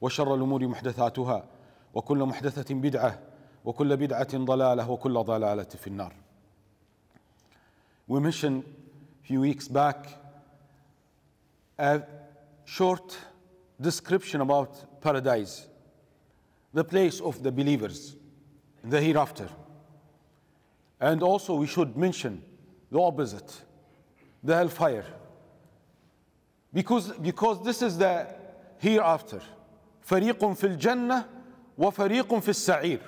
وشر الأمور محدثاتها وكل محدثة بدعة وكل بدعة ضلالة وكل ضلالة في النار. We mentioned a few weeks back a short description about paradise, the place of the believers, the hereafter. And also we should mention the opposite, the hellfire. Because, because this is the hereafter. فريق في الجنة وفريق في السعير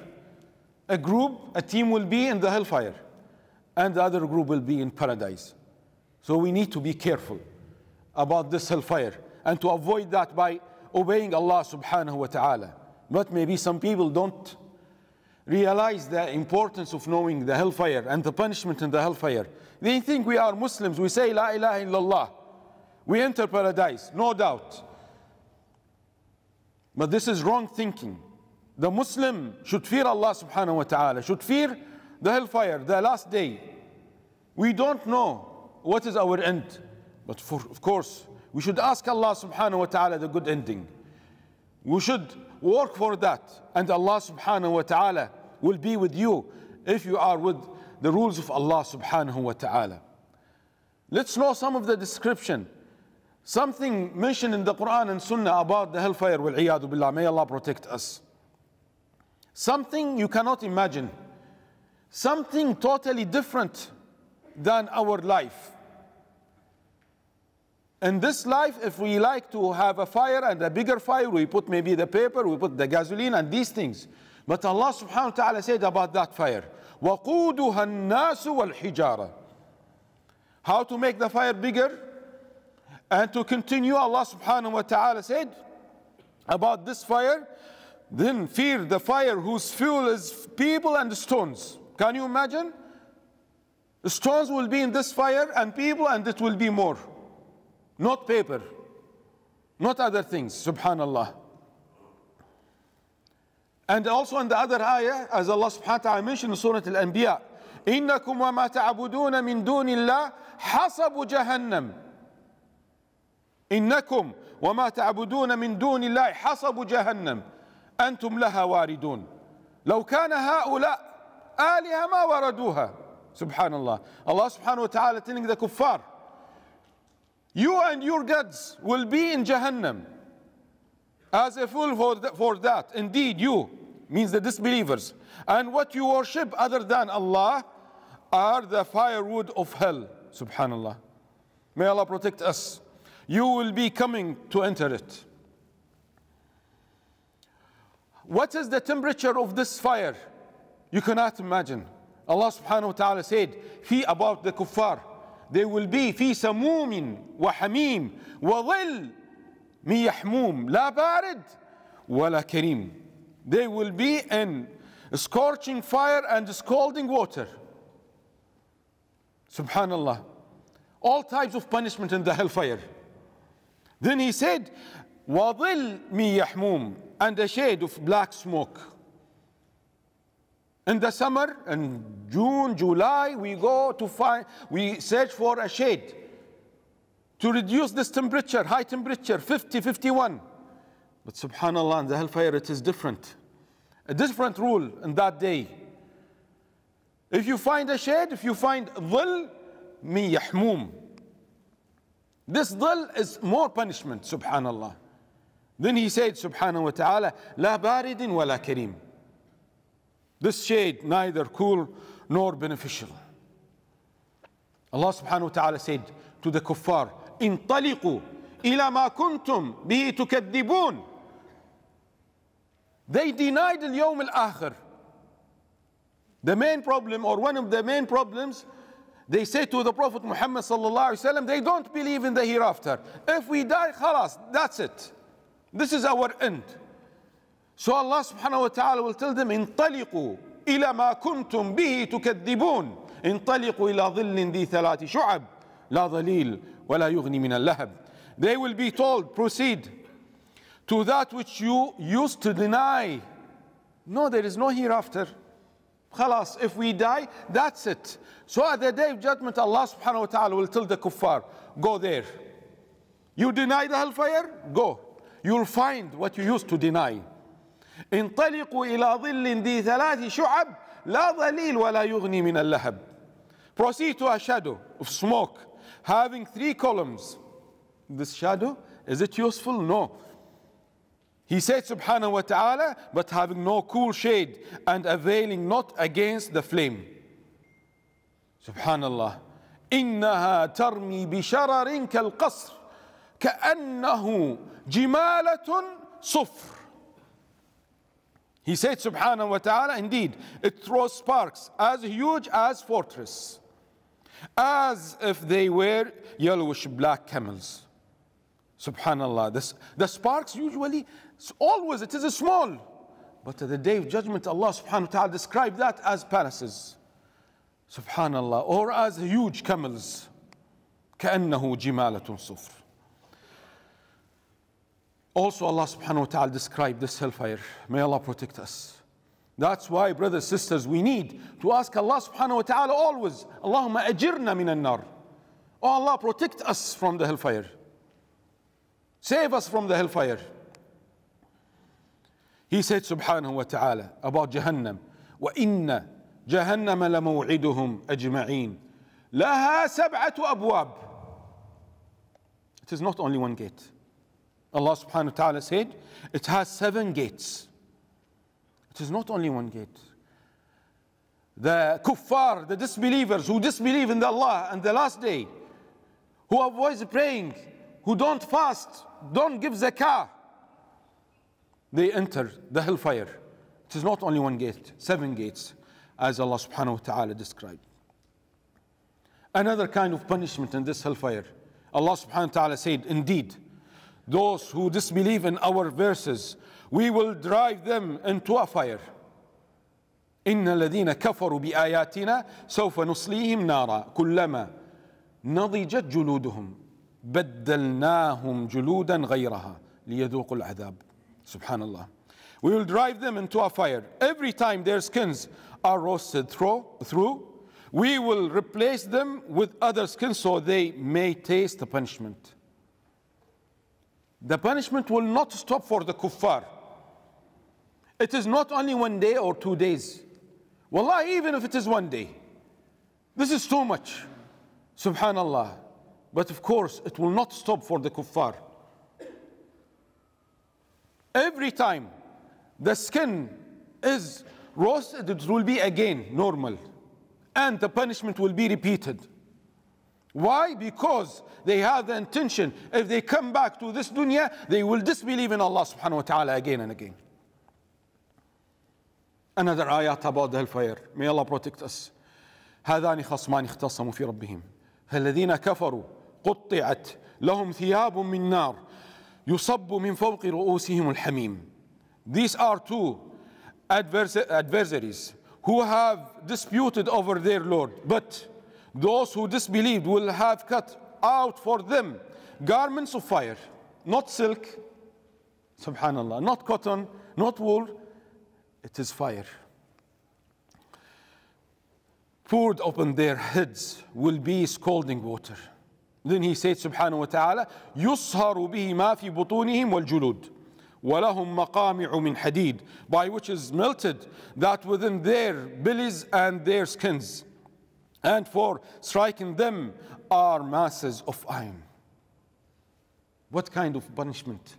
a group a team will be in the hellfire and the other group will be in paradise so we need to be careful about this hellfire and to avoid that by obeying Allah subhanahu wa ta'ala but maybe some people don't realize the importance of knowing the hellfire and the punishment in the hellfire they think we are Muslims we say la ilaha illallah we enter paradise no doubt But this is wrong thinking. The Muslim should fear Allah subhanahu wa ta'ala, should fear the hellfire, the last day. We don't know what is our end. But for, of course, we should ask Allah subhanahu wa ta'ala the good ending. We should work for that. And Allah subhanahu wa ta'ala will be with you if you are with the rules of Allah subhanahu wa ta'ala. Let's know some of the description something mentioned in the Quran and Sunnah about the hellfire, will billah, may Allah protect us. Something you cannot imagine. Something totally different than our life. In this life, if we like to have a fire and a bigger fire, we put maybe the paper, we put the gasoline and these things. But Allah subhanahu wa ta'ala said about that fire, وَقُودُهَا النَّاسُ وَالْحِجَارَةِ How to make the fire bigger? And to continue, Allah subhanahu wa ta'ala said about this fire, then fear the fire whose fuel is people and stones. Can you imagine? Stones will be in this fire and people, and it will be more. Not paper, not other things, subhanallah. And also in the other ayah, as Allah subhanahu wa ta'ala mentioned in Surah Al Anbiya, إنكم وما تعبدون من دون الله حسب جهنم إنكم وما تعبدون من دون الله حصب جهنم أنتم لها واردون لو كان هؤلاء آلهة ما وردوها سبحان الله الله سبحانه وتعالى ta'ala telling the kuffar you and your gods will be in Jahannam as a fool for, the, for that indeed you means the disbelievers and what you worship other than Allah are the firewood of hell سبحان الله may Allah protect us You will be coming to enter it. What is the temperature of this fire? You cannot imagine. Allah subhanahu wa ta'ala said, He about the kuffar, they will be hamim wa وحميم mi yahmum la لا wa la كريم. They will be in scorching fire and scalding water. Subhanallah. All types of punishment in the hellfire. Then he said, وَظِلْ mi يَحْمُومٍ And a shade of black smoke. In the summer, in June, July, we go to find, we search for a shade to reduce this temperature, high temperature, 50, 51. But subhanAllah, in the hellfire, it is different. A different rule in that day. If you find a shade, if you find dhil, mi yahmum. This dhil is more punishment, subhanallah. Then he said, subhanahu wa ta'ala, la baridin wa la kareem. This shade neither cool nor beneficial. Allah subhanahu wa ta'ala said to the kuffar, انطلقوا إلى ما كنتم به تكذبون. They denied al-yawm al-akhir. The main problem or one of the main problems They say to the Prophet Muhammad sallallahu alaihi wasallam, they don't believe in the hereafter. If we die, khalas, that's it. This is our end. So Allah subhanahu wa ta'ala will tell them, انطلقوا إلى ما كنتم به تكذبون انطلقوا إلى ظل ذي ثلاث شعب لا ظليل ولا يغني من اللهب They will be told, proceed to that which you used to deny. No, there is no hereafter. خلاص if we die that's it so at the day of judgment Allah subhanahu wa ta'ala will tell the kuffar go there you deny the hellfire go you'll find what you used to deny انطلقوا إلى ظل ذي ثلاث شعب لا ظليل ولا يغني من اللهب proceed to a shadow of smoke having three columns this shadow is it useful no He said, subhanahu wa ta'ala, but having no cool shade and availing not against the flame. Subhanallah. إنها ترمي بشرر كالقصر كأنه جمالة صفر. He said, subhanahu wa ta'ala, indeed, it throws sparks as huge as fortress, as if they were yellowish black camels. Subhanallah. The, the sparks usually, always it is small. But at the day of judgment, Allah subhanahu wa ta'ala described that as palaces. Subhanallah. Or as huge camels. كأنه جمالة صفر. Also Allah subhanahu wa ta'ala described this hellfire. May Allah protect us. That's why, brothers, sisters, we need to ask Allah subhanahu wa ta'ala always, Allahumma ajirna min an-nar. Oh Allah, protect us from the hellfire. Save us from the hellfire. He said subhanahu wa ta'ala about Jahannam, وَإِنَّ جَهَنَّمَ لَمَوْعِدُهُمْ أَجْمَعِينَ لَهَا سَبْعَةُ أَبْوَابٍ It is not only one gate. Allah subhanahu wa ta'ala said, it has seven gates. It is not only one gate. The kuffar, the disbelievers who disbelieve in Allah and the last day, who avoid praying, who don't fast, don't give zakah, they enter the hellfire. It is not only one gate, seven gates, as Allah subhanahu wa ta'ala described. Another kind of punishment in this hellfire. Allah subhanahu wa ta'ala said, Indeed, those who disbelieve in our verses, we will drive them into a fire. إن الذين كفروا بآياتنا سوف نصليهم نارا كلما نضجت جلودهم بدلناهم جلودا غيرها ليذوقوا العذاب سبحان الله We will drive them into a fire. Every time their skins are roasted through, we will replace them with other skins so they may taste the punishment. The punishment will not stop for the kuffar. It is not only one day or two days. Wallah, even if it is one day, this is too much. Subhanallah. But of course, it will not stop for the kuffar. Every time the skin is roasted, it will be again normal. And the punishment will be repeated. Why? Because they have the intention, if they come back to this dunya, they will disbelieve in Allah subhanahu wa ta'ala again and again. Another ayat about the hellfire. May Allah protect us. هذان خصمان اختصموا في ربهم فالذين كفروا قطعت لهم ثياب من نار يصب من فوق رؤوسهم الحميم These are two adversaries who have disputed over their Lord but those who disbelieved will have cut out for them garments of fire not silk subhanallah not cotton not wool it is fire poured upon their heads will be scalding water Then he said subhanahu wa ta'ala, يُصْهَرُ بِهِ مَا فِي بُطُونِهِمْ وَالْجُلُودِ وَلَهُمْ مَقَامِعُ مِنْ حَدِيدٍ By which is melted that within their bellies and their skins. And for striking them are masses of iron. What kind of punishment?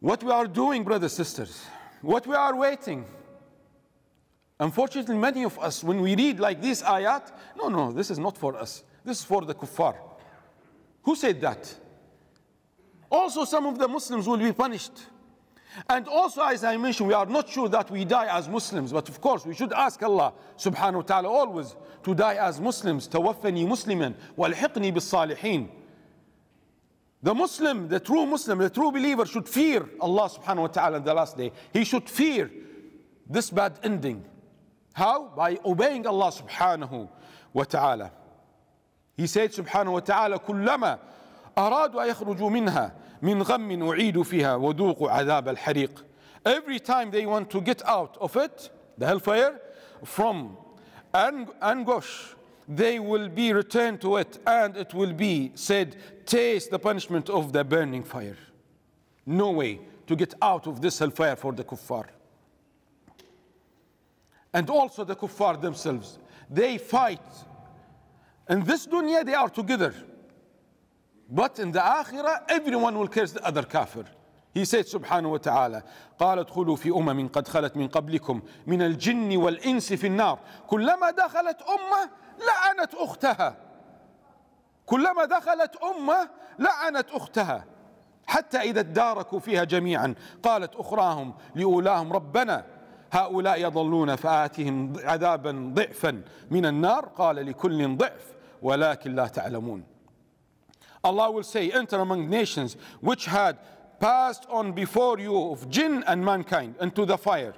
What we are doing, brothers, sisters, what we are waiting. Unfortunately, many of us, when we read like this ayat, no, no, this is not for us. This is for the kuffar. Who said that? Also, some of the Muslims will be punished. And also, as I mentioned, we are not sure that we die as Muslims, but of course, we should ask Allah subhanahu wa ta'ala always to die as Muslims. توفني Muslimin, والحقني بالصالحين. The Muslim, the true Muslim, the true believer should fear Allah subhanahu wa ta'ala in the last day. He should fear this bad ending. How? By obeying Allah subhanahu wa ta'ala. يسيد سبحانه وتعالى كلما أرادوا أن يخرجوا منها من غم أعيدوا فيها وذوقوا عذاب الحريق Every time they want to get out of it, the hellfire, from anguish, they will be returned to it and it will be said, taste the punishment of the burning fire. No way to get out of this hellfire for the kuffar. And also the kuffar themselves, they fight In this dunya they are together. But in the akhirah everyone will curse the other kafir. He said سبحانه وتعالى قال ادخلوا في أمم قد خلت من قبلكم من الجن والإنس في النار كلما دخلت أمة لعنت أختها كلما دخلت أمة لعنت أختها حتى إذا اداركوا فيها جميعا قالت أخراهم لأولاهم ربنا هؤلاء يظلون فآتهم عذابا ضعفا من النار قال لكل ضعف ولكن لا تعلمون Allah will say enter among nations which had passed on before you of jinn and mankind into the fire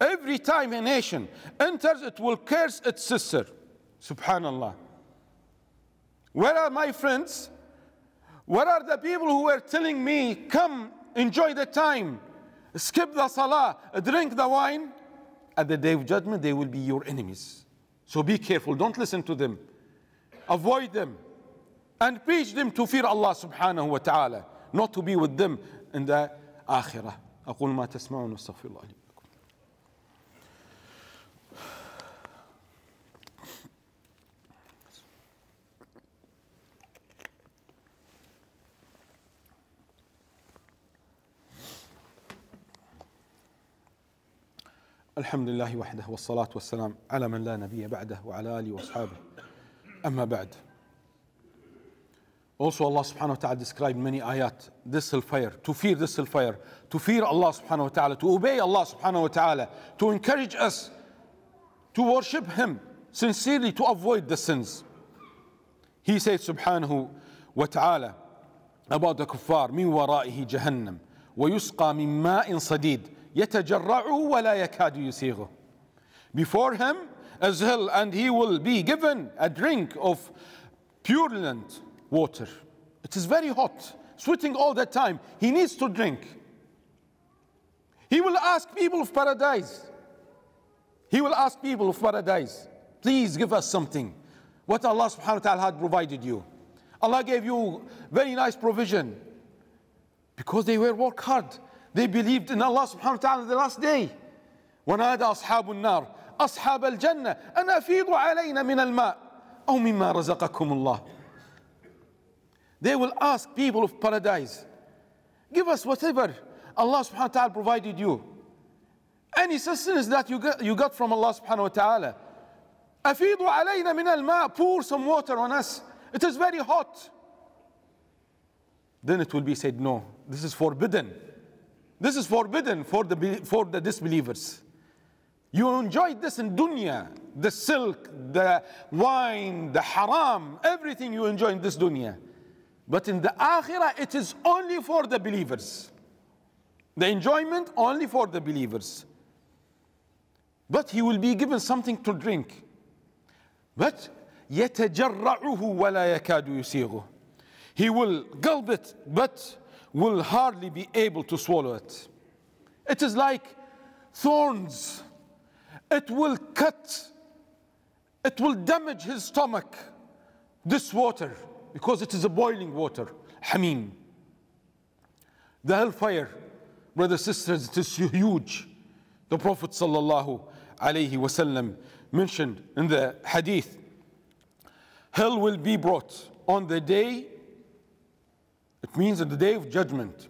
every time a nation enters it will curse its sister subhanallah where are my friends where are the people who were telling me come enjoy the time skip the salah, uh, drink the wine, at the day of judgment, they will be your enemies. So be careful. Don't listen to them. Avoid them. And preach them to fear Allah subhanahu wa ta'ala. Not to be with them in the akhirah. الحمد لله وحده والصلاة والسلام على من لا نبي بعده وعلى آله وأصحابه أما بعد Also Allah subhanahu wa ta'ala described many ayat this hellfire, to fear this hellfire, to fear Allah subhanahu wa ta'ala, to obey Allah subhanahu wa ta'ala, to encourage us to worship Him sincerely to avoid the sins. He said subhanahu wa ta'ala about the kuffar, min waraihi jahannam, ويسقى من ماء صديد يتجرعه ولا يكاد يسيغه. Before him is hell and he will be given a drink of purulent water. It is very hot, sweating all the time. He needs to drink. He will ask people of paradise. He will ask people of paradise, please give us something. What Allah subhanahu wa ta'ala had provided you. Allah gave you very nice provision because they were work hard. They believed in Allah subhanahu wa ta'ala the last day. ونادى أصحاب النار أصحاب الجنة أن أفيضوا علينا من الماء أو مما رزقكم الله. They will ask people of paradise, give us whatever Allah subhanahu wa ta'ala provided you. Any sustenance that you got, you got from Allah subhanahu wa ta'ala. أفيضوا علينا من الماء, pour some water on us. It is very hot. Then it will be said, no, this is forbidden. This is forbidden for the, for the disbelievers. You enjoyed this in dunya, the silk, the wine, the haram, everything you enjoy in this dunya. But in the akhirah, it is only for the believers. The enjoyment only for the believers. But he will be given something to drink. But يتجرعه ولا يكاد يسيغه. He will gulp it, but will hardly be able to swallow it. It is like thorns. It will cut, it will damage his stomach. This water, because it is a boiling water, Hamim. The hellfire, brothers, sisters, it is huge. The Prophet sallallahu alaihi wasallam mentioned in the hadith, hell will be brought on the day it means on the day of judgment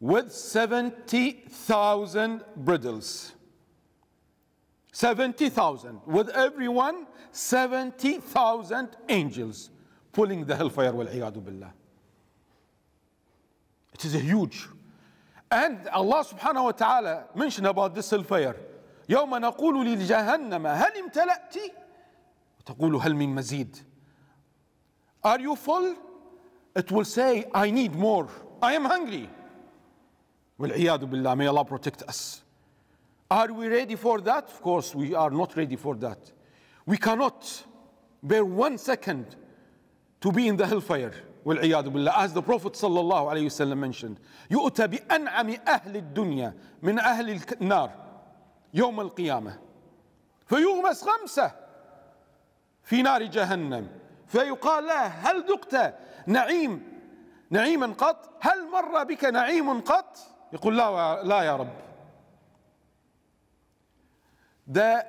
with 70,000 bridles. 70,000. With everyone, 70,000 angels pulling the hellfire, wal-iyadu billah. It is a huge. And Allah subhanahu wa ta'ala mentioned about this hellfire. يوم نقول لجهنم هل امتلأت؟ وتقول هل من مزيد؟ Are you full? it will say, I need more. I am hungry. وَالْعِيَادُ بِاللَّهِ May Allah protect us. Are we ready for that? Of course, we are not ready for that. We cannot bear one second to be in the hellfire. وَالْعِيَادُ بِاللَّهِ As the Prophet sallallahu alayhi wasallam mentioned, يُؤْتَ بِأَنْعَمِ أَهْلِ الدُّنْيا مِنْ أَهْلِ النَّارِ يوم القيامة فيغمس خمسة في نار جهنم فيقال له هل دقت نعيم نعيما قط هل مر بك نعيم قط يقول لا لا يا رب ده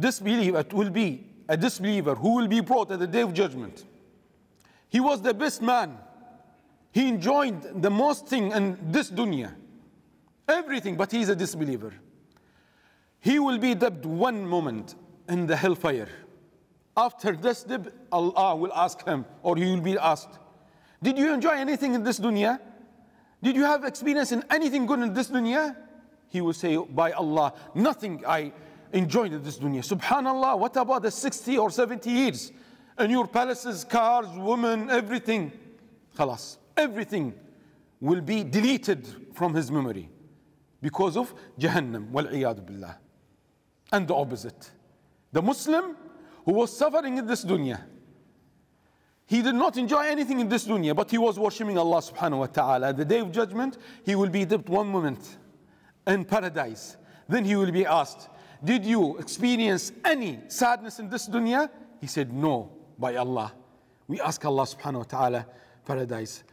disbeliever will be a disbeliever who will be brought at the day of judgment he was the best man he enjoyed the most thing in this dunya everything but he is a disbeliever he will be dubbed one moment in the hellfire After this Allah will ask him, or he will be asked, Did you enjoy anything in this dunya? Did you have experience in anything good in this dunya? He will say, By Allah, nothing I enjoyed in this dunya. Subhanallah, what about the 60 or 70 years? And your palaces, cars, women, everything. Khalas, everything will be deleted from his memory because of Jahannam, wal billah. And the opposite. The Muslim who was suffering in this dunya. He did not enjoy anything in this dunya, but he was worshipping Allah subhanahu wa ta'ala. At the day of judgment, he will be dipped one moment in paradise. Then he will be asked, Did you experience any sadness in this dunya? He said, No, by Allah. We ask Allah subhanahu wa ta'ala paradise.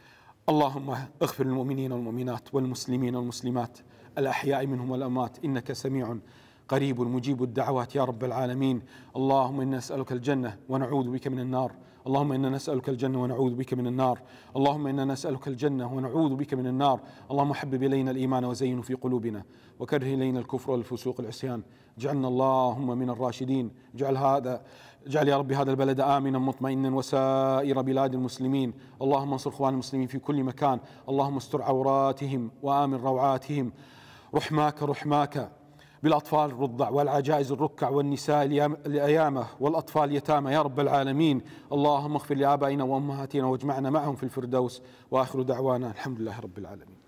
اللهم اغفر للمؤمنين والمؤمنات والمسلمين والمسلمات الأحياء منهم والأموات إنك سميع قريب مجيب الدعوات يا رب العالمين اللهم إنا نسألك الجنة ونعوذ بك من النار اللهم إنا نسألك الجنة ونعوذ بك من النار اللهم إنا نسألك الجنة ونعوذ بك من النار اللهم حبب إلينا الإيمان وزينه في قلوبنا وكره إلينا الكفر والفسوق والعصيان اجعلنا اللهم من الراشدين اجعل هذا اجعل يا رب هذا البلد آمنا مطمئنا وسائر بلاد المسلمين اللهم انصر اخوان المسلمين في كل مكان اللهم استر عوراتهم وآمن روعاتهم رحماك رحماك بالأطفال الرضع والعجائز الركع والنساء الأيامة والأطفال اليتامى يا رب العالمين اللهم اغفر لآبائنا وأمهاتنا واجمعنا معهم في الفردوس وآخر دعوانا الحمد لله رب العالمين